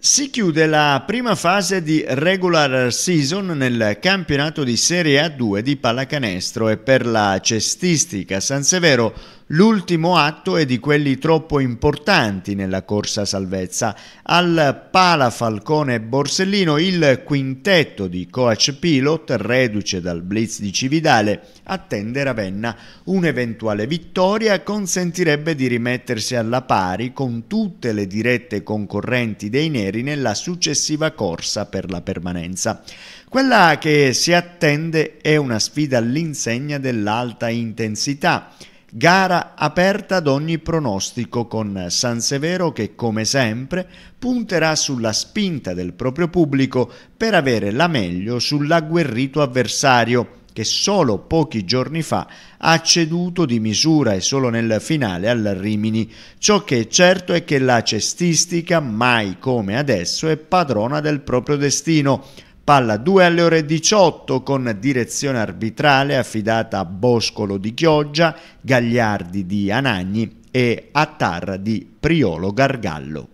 Si chiude la prima fase di regular season nel campionato di Serie A2 di pallacanestro e per la cestistica San Severo l'ultimo atto è di quelli troppo importanti nella corsa salvezza. Al Pala Falcone Borsellino il quintetto di coach Pilot, reduce dal blitz di Cividale, attende Ravenna. Un'eventuale vittoria consentirebbe di rimettersi alla pari con tutte le dirette concorrenti dei neri stranieri nella successiva corsa per la permanenza. Quella che si attende è una sfida all'insegna dell'alta intensità, gara aperta ad ogni pronostico con San Severo che come sempre punterà sulla spinta del proprio pubblico per avere la meglio sull'agguerrito avversario che solo pochi giorni fa ha ceduto di misura e solo nel finale al Rimini. Ciò che è certo è che la cestistica mai come adesso è padrona del proprio destino. Palla 2 alle ore 18 con direzione arbitrale affidata a Boscolo di Chioggia, Gagliardi di Anagni e Attarra di Priolo Gargallo.